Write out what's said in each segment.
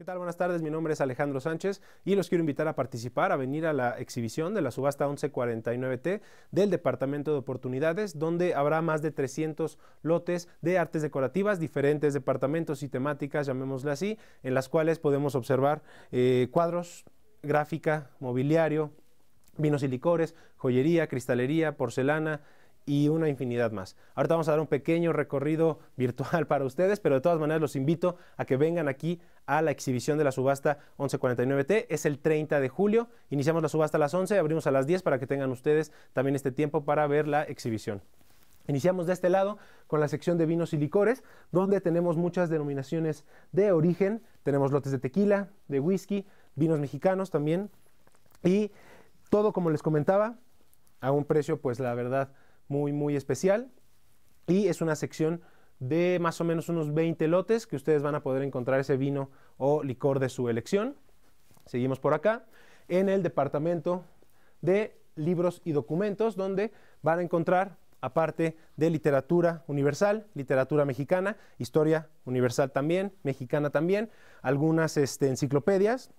¿Qué tal? Buenas tardes, mi nombre es Alejandro Sánchez y los quiero invitar a participar, a venir a la exhibición de la subasta 1149T del Departamento de Oportunidades, donde habrá más de 300 lotes de artes decorativas, diferentes departamentos y temáticas, llamémosle así, en las cuales podemos observar eh, cuadros, gráfica, mobiliario, vinos y licores, joyería, cristalería, porcelana, y una infinidad más. Ahorita vamos a dar un pequeño recorrido virtual para ustedes, pero de todas maneras los invito a que vengan aquí a la exhibición de la subasta 1149T. Es el 30 de julio. Iniciamos la subasta a las 11, abrimos a las 10 para que tengan ustedes también este tiempo para ver la exhibición. Iniciamos de este lado con la sección de vinos y licores, donde tenemos muchas denominaciones de origen. Tenemos lotes de tequila, de whisky, vinos mexicanos también. Y todo, como les comentaba, a un precio, pues la verdad, muy, muy especial. Y es una sección de más o menos unos 20 lotes que ustedes van a poder encontrar ese vino o licor de su elección. Seguimos por acá en el departamento de libros y documentos, donde van a encontrar, aparte de literatura universal, literatura mexicana, historia universal también, mexicana también, algunas este, enciclopedias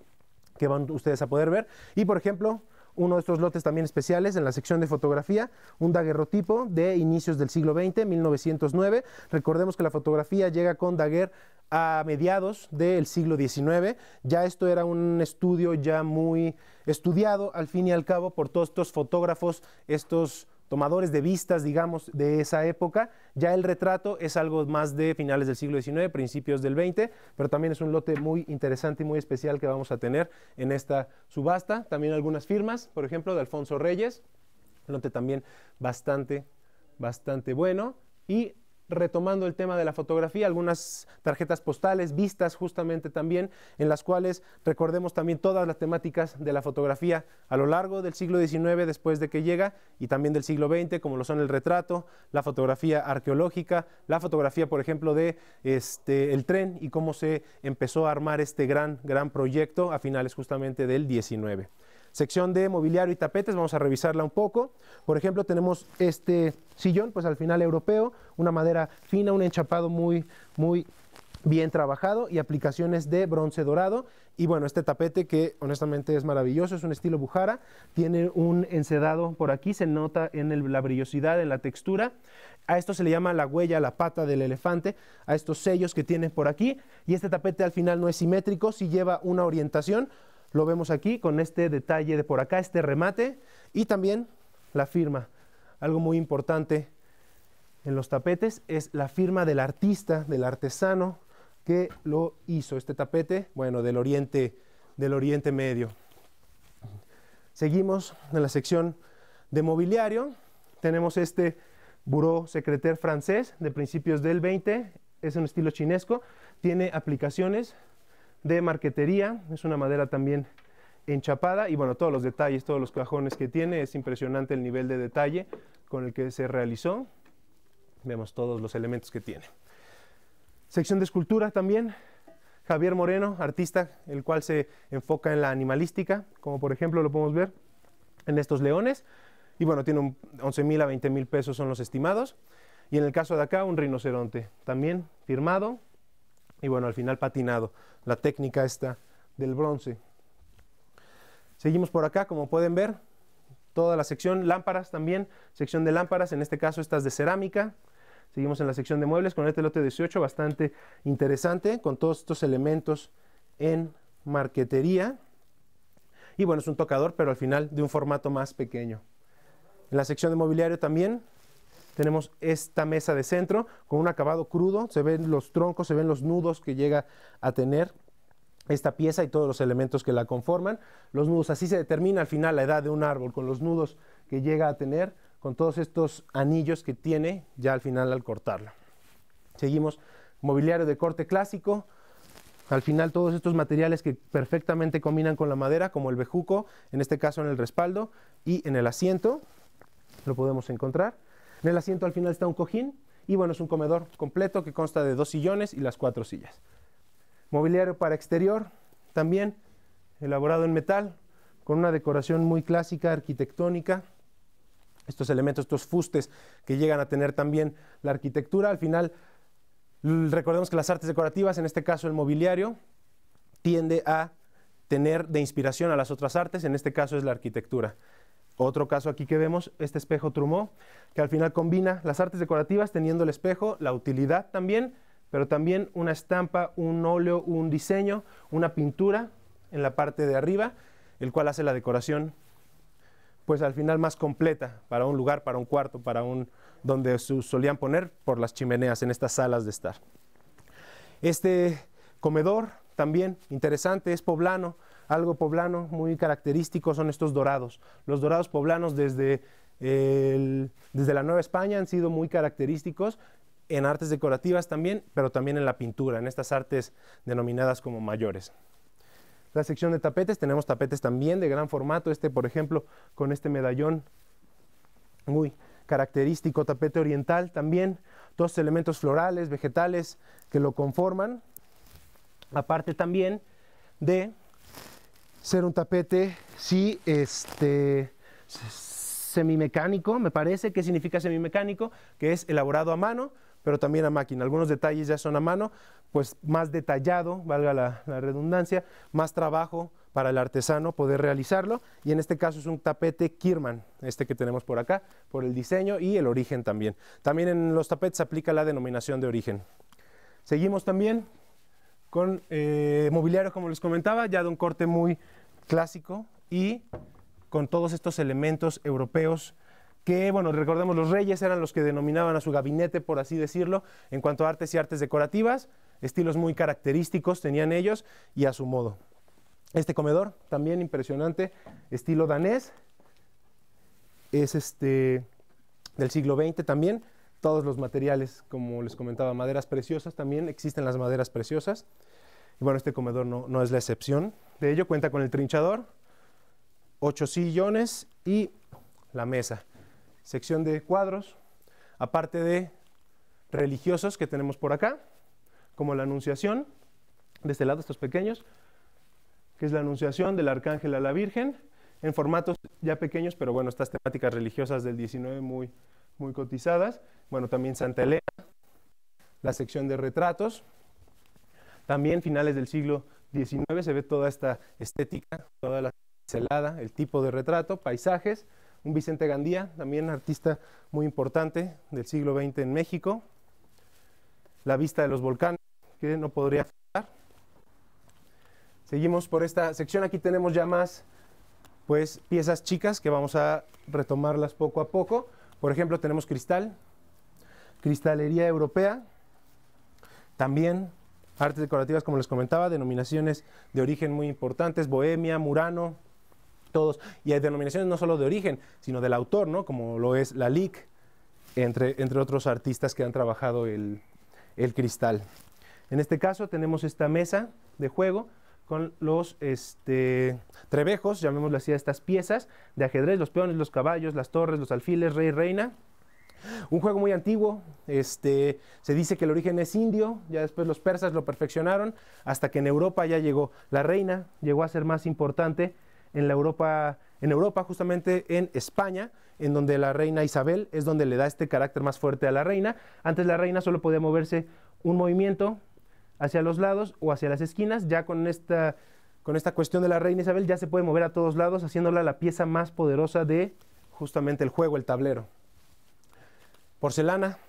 que van ustedes a poder ver. Y, por ejemplo, uno de estos lotes también especiales en la sección de fotografía, un daguerrotipo de inicios del siglo XX, 1909. Recordemos que la fotografía llega con daguer a mediados del siglo XIX. Ya esto era un estudio ya muy estudiado al fin y al cabo por todos estos fotógrafos, estos tomadores de vistas, digamos, de esa época. Ya el retrato es algo más de finales del siglo XIX, principios del XX, pero también es un lote muy interesante y muy especial que vamos a tener en esta subasta. También algunas firmas, por ejemplo, de Alfonso Reyes, un lote también bastante, bastante bueno. Y retomando el tema de la fotografía, algunas tarjetas postales, vistas justamente también, en las cuales recordemos también todas las temáticas de la fotografía a lo largo del siglo XIX después de que llega y también del siglo XX, como lo son el retrato, la fotografía arqueológica, la fotografía, por ejemplo, de este, el tren y cómo se empezó a armar este gran, gran proyecto a finales justamente del XIX sección de mobiliario y tapetes, vamos a revisarla un poco. Por ejemplo, tenemos este sillón, pues al final europeo, una madera fina, un enchapado muy, muy bien trabajado y aplicaciones de bronce dorado. Y bueno, este tapete que honestamente es maravilloso, es un estilo Bujara, tiene un encedado por aquí, se nota en la brillosidad, en la textura. A esto se le llama la huella, la pata del elefante, a estos sellos que tienen por aquí. Y este tapete al final no es simétrico, sí lleva una orientación, lo vemos aquí con este detalle de por acá, este remate y también la firma. Algo muy importante en los tapetes es la firma del artista, del artesano que lo hizo este tapete, bueno, del Oriente, del Oriente Medio. Seguimos en la sección de mobiliario. Tenemos este buró secretaire francés de principios del 20, es un estilo chinesco, tiene aplicaciones de marquetería, es una madera también enchapada y bueno, todos los detalles, todos los cajones que tiene, es impresionante el nivel de detalle con el que se realizó. Vemos todos los elementos que tiene. Sección de escultura también. Javier Moreno, artista, el cual se enfoca en la animalística, como por ejemplo lo podemos ver en estos leones. Y bueno, tiene 11 mil a 20 mil pesos son los estimados. Y en el caso de acá, un rinoceronte, también firmado, y bueno, al final patinado, la técnica esta del bronce. Seguimos por acá, como pueden ver, toda la sección, lámparas también, sección de lámparas, en este caso estas de cerámica. Seguimos en la sección de muebles con este lote 18, bastante interesante, con todos estos elementos en marquetería. Y bueno, es un tocador, pero al final de un formato más pequeño. En la sección de mobiliario también, tenemos esta mesa de centro con un acabado crudo, se ven los troncos, se ven los nudos que llega a tener esta pieza y todos los elementos que la conforman. Los nudos, así se determina al final la edad de un árbol, con los nudos que llega a tener, con todos estos anillos que tiene ya al final al cortarlo. Seguimos, mobiliario de corte clásico, al final todos estos materiales que perfectamente combinan con la madera, como el bejuco, en este caso en el respaldo y en el asiento, lo podemos encontrar. En el asiento al final está un cojín y bueno, es un comedor completo que consta de dos sillones y las cuatro sillas. Mobiliario para exterior, también elaborado en metal, con una decoración muy clásica, arquitectónica. Estos elementos, estos fustes que llegan a tener también la arquitectura, al final recordemos que las artes decorativas, en este caso el mobiliario, tiende a tener de inspiración a las otras artes, en este caso es la arquitectura. Otro caso aquí que vemos, este espejo trumó, que al final combina las artes decorativas teniendo el espejo, la utilidad también, pero también una estampa, un óleo, un diseño, una pintura en la parte de arriba, el cual hace la decoración pues al final más completa para un lugar, para un cuarto, para un donde solían poner por las chimeneas en estas salas de estar. Este comedor también interesante, es poblano, algo poblano muy característico son estos dorados. Los dorados poblanos desde, desde la Nueva España han sido muy característicos en artes decorativas también, pero también en la pintura, en estas artes denominadas como mayores. La sección de tapetes, tenemos tapetes también de gran formato, este por ejemplo con este medallón muy característico, tapete oriental también, todos elementos florales, vegetales que lo conforman, aparte también de ser un tapete, sí, este, semimecánico, me parece. ¿Qué significa semimecánico? Que es elaborado a mano, pero también a máquina. Algunos detalles ya son a mano, pues más detallado, valga la, redundancia, más trabajo para el artesano poder realizarlo. Y en este caso es un tapete Kirman, este que tenemos por acá, por el diseño y el origen también. También en los tapetes se aplica la denominación de origen. Seguimos también con eh, como les comentaba, ya de un corte muy clásico y con todos estos elementos europeos que, bueno, recordemos, los reyes eran los que denominaban a su gabinete, por así decirlo, en cuanto a artes y artes decorativas, estilos muy característicos tenían ellos y a su modo. Este comedor, también impresionante, estilo danés, es este del siglo XX también, todos los materiales, como les comentaba, maderas preciosas también, existen las maderas preciosas. Y bueno, este comedor no, es la excepción. De ello cuenta con el trinchador, ocho sillones y la mesa. Sección de cuadros, aparte de religiosos que tenemos por acá, como la Anunciación, de este lado, estos pequeños, que es la Anunciación del Arcángel a la Virgen, en formatos ya pequeños, pero bueno, estas temáticas religiosas del 19 muy, muy cotizadas. Bueno, también Santa Elena, la sección de retratos. También finales del siglo XIX se ve toda esta estética, toda la celada, el tipo de retrato, paisajes. Un Vicente Gandía, también artista muy importante del siglo XX en México. La vista de los volcanes, que no podría faltar. Seguimos por esta sección. Aquí tenemos ya más pues, piezas chicas que vamos a retomarlas poco a poco. Por ejemplo, tenemos cristal, cristalería europea, también artes decorativas, como les comentaba, denominaciones de origen muy importantes, Bohemia, Murano, todos, y hay denominaciones no solo de origen, sino del autor, como lo es la LIC, entre, otros artistas que han trabajado el, el cristal. En este caso tenemos esta mesa de juego, con los este, trebejos, llamémoslo así, a estas piezas de ajedrez, los peones, los caballos, las torres, los alfiles, rey, reina. Un juego muy antiguo, este, se dice que el origen es indio, ya después los persas lo perfeccionaron, hasta que en Europa ya llegó la reina, llegó a ser más importante en la Europa, en Europa, justamente en España, en donde la reina Isabel es donde le da este carácter más fuerte a la reina. Antes la reina solo podía moverse un movimiento, hacia los lados o hacia las esquinas. Ya con esta, con esta cuestión de la reina Isabel ya se puede mover a todos lados, haciéndola la pieza más poderosa de justamente el juego, el tablero. Porcelana,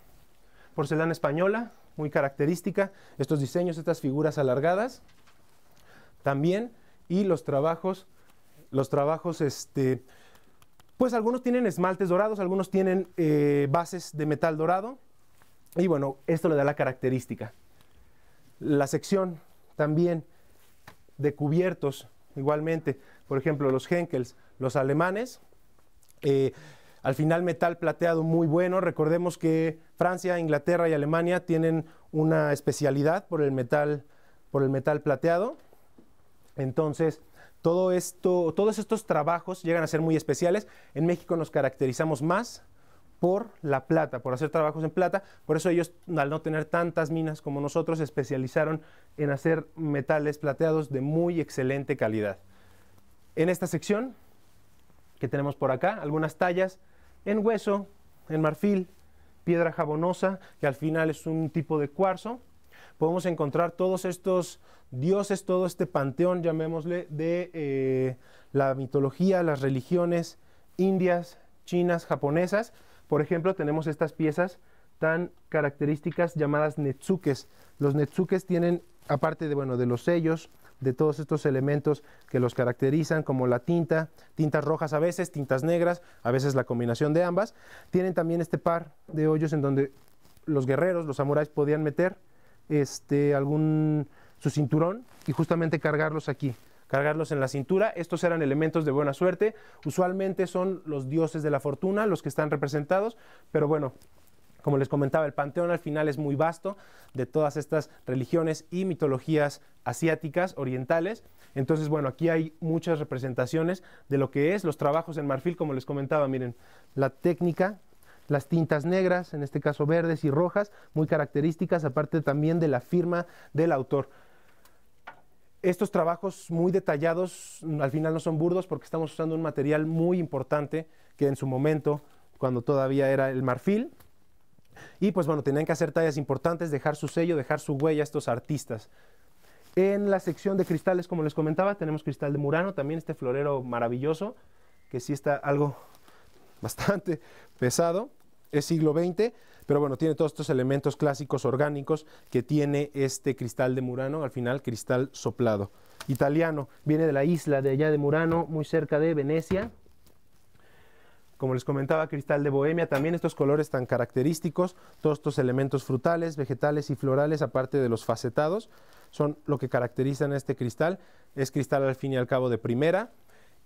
porcelana española, muy característica. Estos diseños, estas figuras alargadas también. Y los trabajos, los trabajos, este, pues algunos tienen esmaltes dorados, algunos tienen eh, bases de metal dorado. Y bueno, esto le da la característica. La sección también de cubiertos, igualmente, por ejemplo, los Henkels, los alemanes. Eh, al final metal plateado muy bueno. Recordemos que Francia, Inglaterra y Alemania tienen una especialidad por el metal, por el metal plateado. Entonces, todo esto, todos estos trabajos llegan a ser muy especiales. En México nos caracterizamos más por la plata, por hacer trabajos en plata. Por eso ellos, al no tener tantas minas como nosotros, se especializaron en hacer metales plateados de muy excelente calidad. En esta sección que tenemos por acá, algunas tallas en hueso, en marfil, piedra jabonosa, que al final es un tipo de cuarzo. Podemos encontrar todos estos dioses, todo este panteón, llamémosle, de eh, la mitología, las religiones indias, chinas, japonesas, por ejemplo, tenemos estas piezas tan características llamadas netsukes. Los netsukes tienen, aparte de, bueno, de los sellos, de todos estos elementos que los caracterizan, como la tinta, tintas rojas a veces, tintas negras, a veces la combinación de ambas. Tienen también este par de hoyos en donde los guerreros, los samuráis, podían meter este, algún, su cinturón y justamente cargarlos aquí cargarlos en la cintura. Estos eran elementos de buena suerte. Usualmente son los dioses de la fortuna los que están representados, pero bueno, como les comentaba, el panteón al final es muy vasto de todas estas religiones y mitologías asiáticas, orientales. Entonces, bueno, aquí hay muchas representaciones de lo que es los trabajos en marfil, como les comentaba, miren, la técnica, las tintas negras, en este caso verdes y rojas, muy características, aparte también de la firma del autor. Estos trabajos muy detallados mm, al final no son burdos porque estamos usando un material muy importante que en su momento, cuando todavía era el marfil, y pues bueno, tenían que hacer tallas importantes, dejar su sello, dejar su huella a estos artistas. En la sección de cristales, como les comentaba, tenemos cristal de Murano, también este florero maravilloso, que sí está algo bastante pesado es siglo XX, pero bueno, tiene todos estos elementos clásicos orgánicos que tiene este cristal de Murano, al final cristal soplado. Italiano, viene de la isla de allá de Murano, muy cerca de Venecia. Como les comentaba, cristal de Bohemia, también estos colores tan característicos, todos estos elementos frutales, vegetales y florales, aparte de los facetados, son lo que caracterizan a este cristal. Es cristal al fin y al cabo de primera,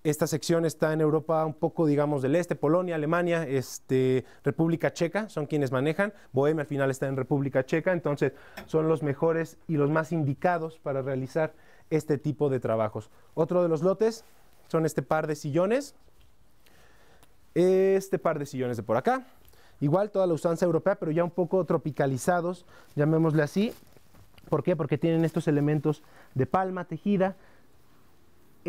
esta sección está en Europa un poco, digamos, del este, Polonia, Alemania, este, República Checa, son quienes manejan. Bohemia al final está en República Checa, entonces son los mejores y los más indicados para realizar este tipo de trabajos. Otro de los lotes son este par de sillones, este par de sillones de por acá. Igual toda la usanza europea, pero ya un poco tropicalizados, llamémosle así. ¿Por qué? Porque tienen estos elementos de palma tejida,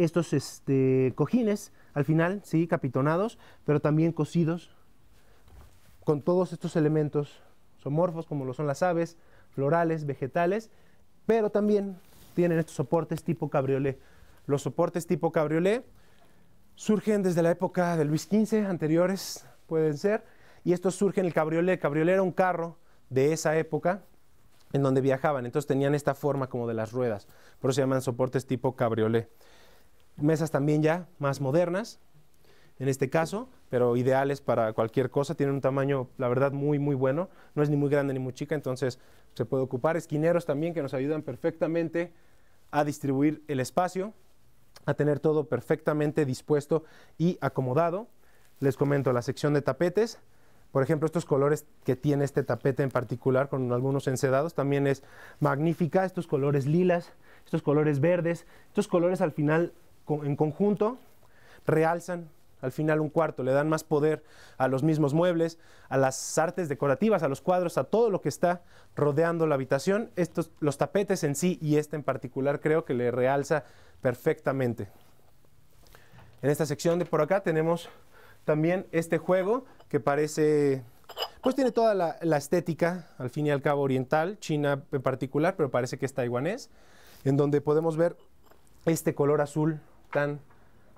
estos este, cojines al final, sí, capitonados, pero también cosidos con todos estos elementos somorfos como lo son las aves, florales, vegetales, pero también tienen estos soportes tipo cabriolet. Los soportes tipo cabriolet surgen desde la época de Luis XV, anteriores pueden ser, y estos surgen el cabriolet. Cabriolet era un carro de esa época en donde viajaban, entonces tenían esta forma como de las ruedas, por eso se llaman soportes tipo cabriolet mesas también ya más modernas, en este caso, pero ideales para cualquier cosa. Tienen un tamaño, la verdad, muy, muy bueno. No es ni muy grande ni muy chica, entonces se puede ocupar. Esquineros también que nos ayudan perfectamente a distribuir el espacio, a tener todo perfectamente dispuesto y acomodado. Les comento la sección de tapetes. Por ejemplo, estos colores que tiene este tapete en particular con algunos encedados, también es magnífica. Estos colores lilas, estos colores verdes, estos colores al final en conjunto realzan al final un cuarto, le dan más poder a los mismos muebles, a las artes decorativas, a los cuadros, a todo lo que está rodeando la habitación. Estos, los tapetes en sí y este en particular creo que le realza perfectamente. En esta sección de por acá tenemos también este juego que parece, pues tiene toda la, la estética, al fin y al cabo oriental, china en particular, pero parece que es taiwanés, en donde podemos ver este color azul tan,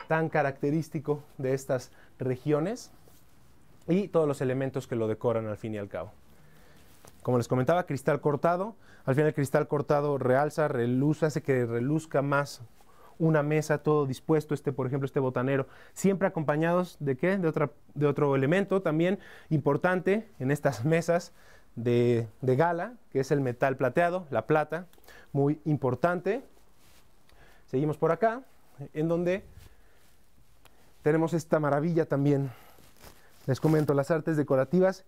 tan característico de estas regiones y todos los elementos que lo decoran al fin y al cabo. Como les comentaba, cristal cortado. Al final el cristal cortado realza, hace que reluzca más una mesa, todo dispuesto, este por ejemplo, este botanero, siempre acompañados de qué? De, otro elemento también importante en estas mesas de gala, que es el metal plateado, la plata, muy importante. Seguimos por acá en donde tenemos esta maravilla también. Les comento, las artes decorativas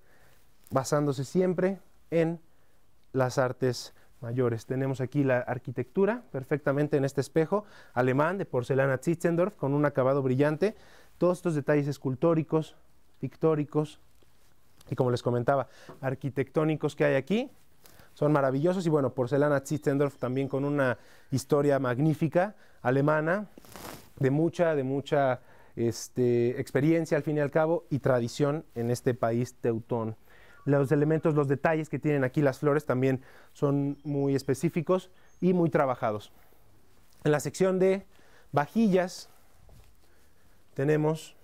basándose siempre en las artes mayores. Tenemos aquí la arquitectura perfectamente en este espejo alemán de porcelana Zitzendorf con un acabado brillante. Todos estos detalles escultóricos, pictóricos y como les comentaba, arquitectónicos que hay aquí son maravillosos. Y bueno, Porcelana Zitzendorf también con una historia magnífica, alemana, de mucha, de mucha este, experiencia al fin y al cabo y tradición en este país teutón. Los elementos, los detalles que tienen aquí las flores también son muy específicos y muy trabajados. En la sección de vajillas tenemos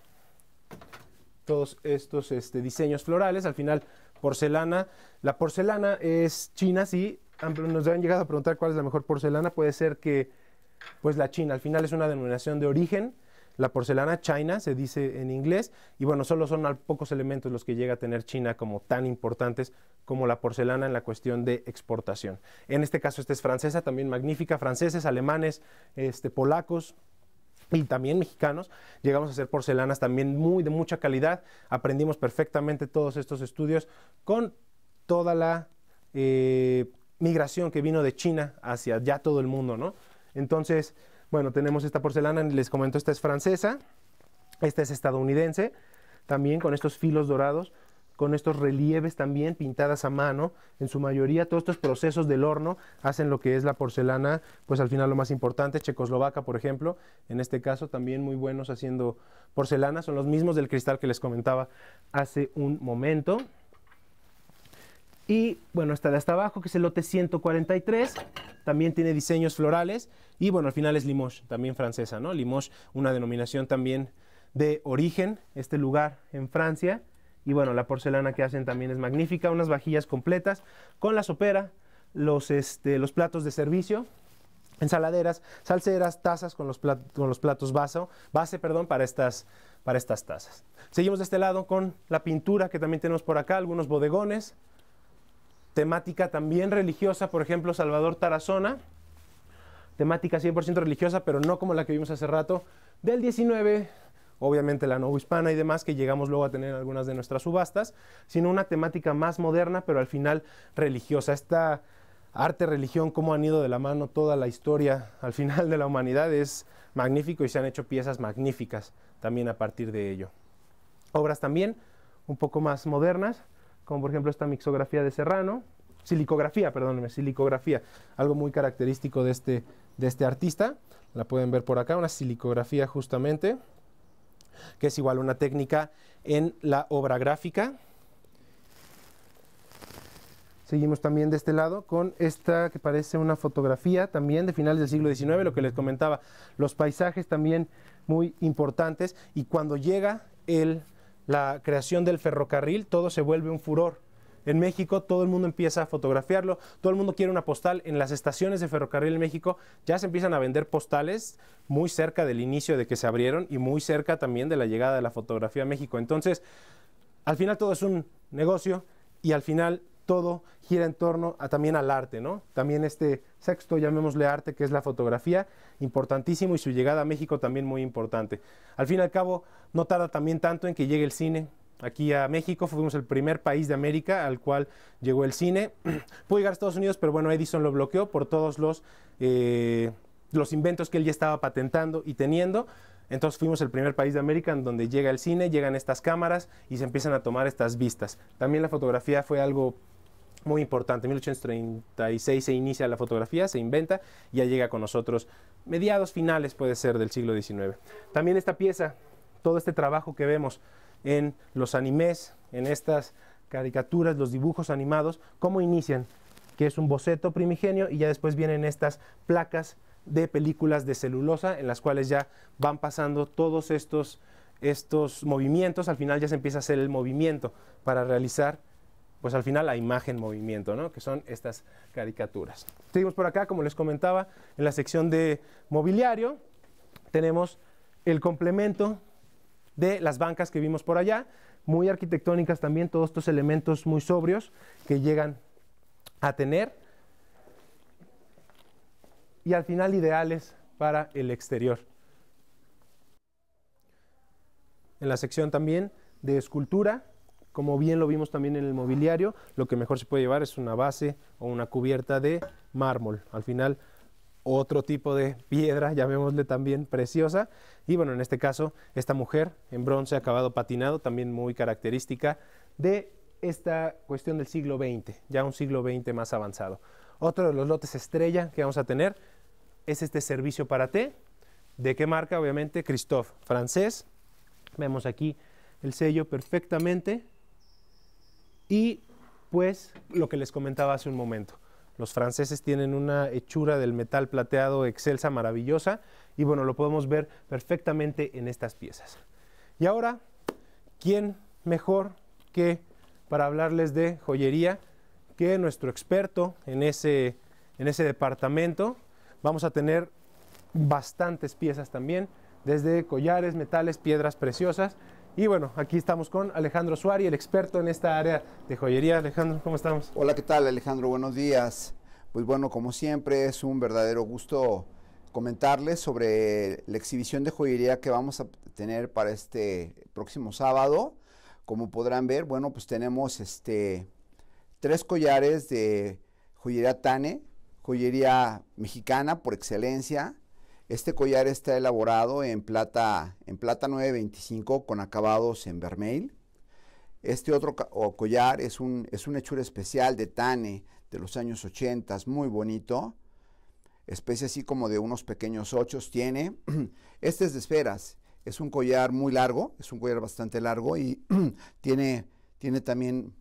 todos estos este, diseños florales. Al final porcelana. La porcelana es china, sí. Nos han llegado a preguntar cuál es la mejor porcelana. Puede ser que, pues la china, al final es una denominación de origen. La porcelana china se dice en inglés. Y bueno, solo son pocos elementos los que llega a tener China como tan importantes como la porcelana en la cuestión de exportación. En este caso, esta es francesa, también magnífica. Franceses, alemanes, este, polacos, y también mexicanos, llegamos a hacer porcelanas también muy de mucha calidad, aprendimos perfectamente todos estos estudios con toda la eh, migración que vino de China hacia ya todo el mundo, ¿no? Entonces, bueno, tenemos esta porcelana, les comento, esta es francesa, esta es estadounidense, también con estos filos dorados, con estos relieves también pintadas a mano. En su mayoría, todos estos procesos del horno hacen lo que es la porcelana, pues al final lo más importante, checoslovaca, por ejemplo, en este caso también muy buenos haciendo porcelana, son los mismos del cristal que les comentaba hace un momento. Y bueno, esta de hasta abajo, que es el lote 143, también tiene diseños florales. Y bueno, al final es Limoges, también francesa, ¿no? Limoges, una denominación también de origen, este lugar en Francia. Y bueno, la porcelana que hacen también es magnífica, unas vajillas completas con la sopera, los, este, los platos de servicio, ensaladeras, salseras, tazas con los, platos, con los platos vaso, base perdón, para, estas, para estas tazas. Seguimos de este lado con la pintura que también tenemos por acá, algunos bodegones, temática también religiosa, por ejemplo, Salvador Tarazona, temática 100% religiosa, pero no como la que vimos hace rato, del 19 obviamente la no hispana y demás, que llegamos luego a tener algunas de nuestras subastas, sino una temática más moderna, pero al final religiosa. Esta arte, religión, cómo han ido de la mano toda la historia al final de la humanidad es magnífico y se han hecho piezas magníficas también a partir de ello. Obras también un poco más modernas, como por ejemplo esta mixografía de Serrano, silicografía, perdónenme, silicografía, algo muy característico de este, de este artista. La pueden ver por acá, una silicografía justamente que es igual una técnica en la obra gráfica. Seguimos también de este lado con esta que parece una fotografía también de finales del siglo XIX, lo que les comentaba, los paisajes también muy importantes y cuando llega el, la creación del ferrocarril todo se vuelve un furor en México, todo el mundo empieza a fotografiarlo, todo el mundo quiere una postal. En las estaciones de ferrocarril en México ya se empiezan a vender postales muy cerca del inicio de que se abrieron y muy cerca también de la llegada de la fotografía a México. Entonces, al final todo es un negocio y al final todo gira en torno a, también al arte, ¿no? También este sexto, llamémosle arte, que es la fotografía, importantísimo y su llegada a México también muy importante. Al fin y al cabo, no tarda también tanto en que llegue el cine, aquí a México, fuimos el primer país de América al cual llegó el cine. Pudo llegar a Estados Unidos, pero bueno, Edison lo bloqueó por todos los, eh, los inventos que él ya estaba patentando y teniendo. Entonces fuimos el primer país de América en donde llega el cine, llegan estas cámaras y se empiezan a tomar estas vistas. También la fotografía fue algo muy importante. En 1836 se inicia la fotografía, se inventa y ya llega con nosotros mediados finales puede ser del siglo XIX. También esta pieza, todo este trabajo que vemos, en los animes, en estas caricaturas, los dibujos animados, cómo inician, que es un boceto primigenio y ya después vienen estas placas de películas de celulosa en las cuales ya van pasando todos estos, movimientos, al final ya se empieza a hacer el movimiento para realizar pues al final la imagen movimiento, que son estas caricaturas. Seguimos por acá, como les comentaba, en la sección de mobiliario tenemos el complemento de las bancas que vimos por allá, muy arquitectónicas también, todos estos elementos muy sobrios que llegan a tener y al final ideales para el exterior. En la sección también de escultura, como bien lo vimos también en el mobiliario, lo que mejor se puede llevar es una base o una cubierta de mármol. Al final otro tipo de piedra, llamémosle también preciosa. Y bueno, en este caso, esta mujer en bronce acabado patinado, también muy característica de esta cuestión del siglo XX, ya un siglo XX más avanzado. Otro de los lotes estrella que vamos a tener es este servicio para té. ¿De qué marca? Obviamente, Christophe, francés. Vemos aquí el sello perfectamente. Y pues lo que les comentaba hace un momento los franceses tienen una hechura del metal plateado excelsa, maravillosa, y bueno, lo podemos ver perfectamente en estas piezas. Y ahora, ¿quién mejor que para hablarles de joyería que nuestro experto en ese, en ese departamento? Vamos a tener bastantes piezas también, desde collares, metales, piedras preciosas, y bueno, aquí estamos con Alejandro Suari, el experto en esta área de joyería. Alejandro, ¿cómo estamos? Hola, ¿qué tal Alejandro? Buenos días. Pues bueno, como siempre es un verdadero gusto comentarles sobre la exhibición de joyería que vamos a tener para este próximo sábado. Como podrán ver, bueno, pues tenemos este tres collares de joyería Tane, joyería mexicana por excelencia, este collar está elaborado en plata, en plata 925 con acabados en vermeil. Este otro collar es, un, es hechura especial de Tane de los años 80, muy bonito. Especie así como de unos pequeños ochos tiene. Este es de esferas. Es un collar muy largo, es un collar bastante largo y tiene, tiene también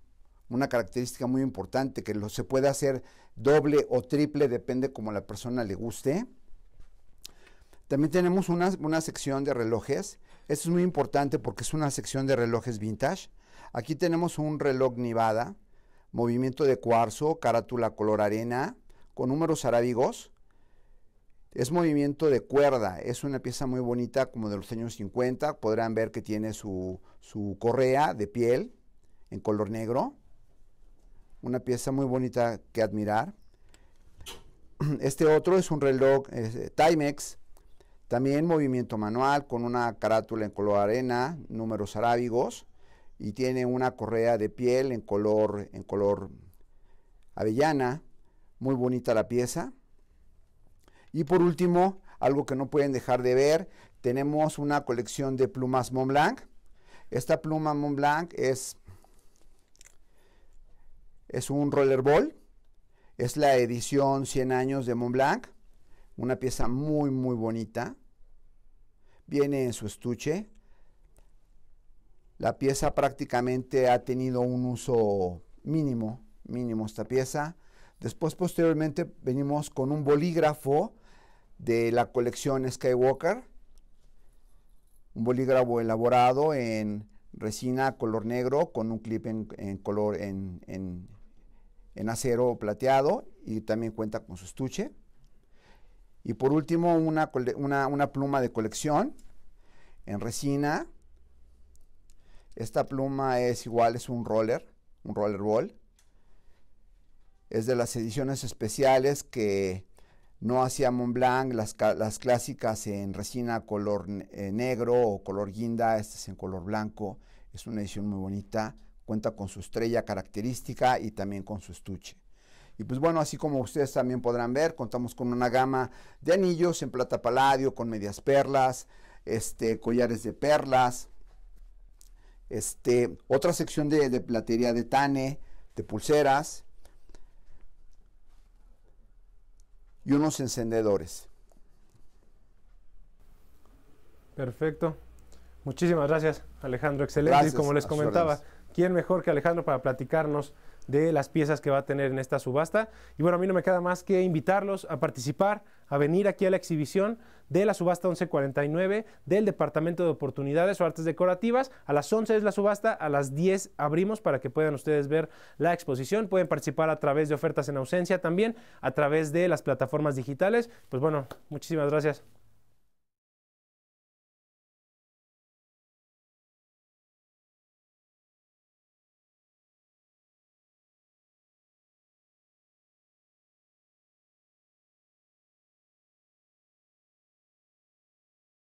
una característica muy importante que lo, se puede hacer doble o triple, depende como la persona le guste. También tenemos una, sección de relojes. Esto es muy importante porque es una sección de relojes vintage. Aquí tenemos un reloj Nivada. movimiento de cuarzo, carátula color arena, con números arábigos. Es movimiento de cuerda, es una pieza muy bonita como de los años 50. Podrán ver que tiene su, correa de piel en color negro. Una pieza muy bonita que admirar. Este otro es un reloj eh, Timex también movimiento manual con una carátula en color arena, números arábigos y tiene una correa de piel en color, en color avellana. Muy bonita la pieza. Y por último, algo que no pueden dejar de ver, tenemos una colección de plumas Montblanc. Esta pluma Montblanc es, es un rollerball. Es la edición 100 años de Montblanc. Una pieza muy, muy bonita. Viene en su estuche. La pieza prácticamente ha tenido un uso mínimo, mínimo esta pieza. Después, posteriormente, venimos con un bolígrafo de la colección Skywalker. Un bolígrafo elaborado en resina color negro con un clip en, color en acero plateado y también cuenta con su estuche. Y por último, una, pluma de colección en resina. Esta pluma es igual, es un roller, un roller ball. Es de las ediciones especiales que no hacía Montblanc, las, las clásicas en resina color eh, negro o color guinda, esta es en color blanco. Es una edición muy bonita, cuenta con su estrella característica y también con su estuche. Y pues bueno, así como ustedes también podrán ver, contamos con una gama de anillos en plata paladio, con medias perlas, este, collares de perlas, este, otra sección de, de platería de tane, de pulseras y unos encendedores. Perfecto. Muchísimas gracias, Alejandro. Excelente. y como les comentaba, ¿quién mejor que Alejandro para platicarnos de las piezas que va a tener en esta subasta. Y bueno, a mí no me queda más que invitarlos a participar, a venir aquí a la exhibición de la subasta 1149 del Departamento de Oportunidades o Artes Decorativas. A las 11 es la subasta, a las 10 abrimos para que puedan ustedes ver la exposición. Pueden participar a través de ofertas en ausencia también, a través de las plataformas digitales. Pues bueno, muchísimas gracias.